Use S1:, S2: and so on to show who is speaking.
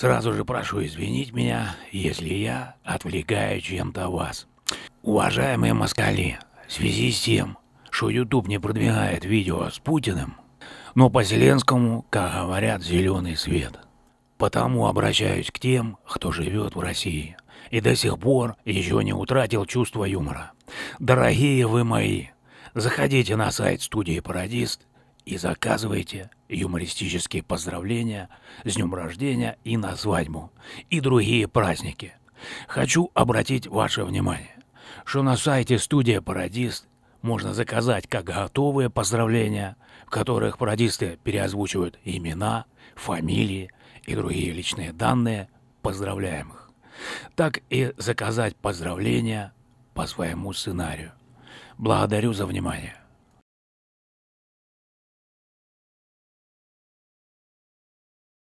S1: Сразу же прошу извинить меня, если я отвлекаю чем-то вас. Уважаемые москали, в связи с тем, что YouTube не продвигает видео с Путиным, но по Зеленскому, как говорят, зеленый свет. Потому обращаюсь к тем, кто живет в России и до сих пор еще не утратил чувство юмора. Дорогие вы мои, заходите на сайт студии «Пародист» и заказывайте юмористические поздравления с днем рождения и на свадьбу, и другие праздники. Хочу обратить ваше внимание, что на сайте «Студия Пародист» можно заказать как готовые поздравления, в которых пародисты переозвучивают имена, фамилии и другие личные данные поздравляемых, так и заказать поздравления по своему сценарию. Благодарю за внимание.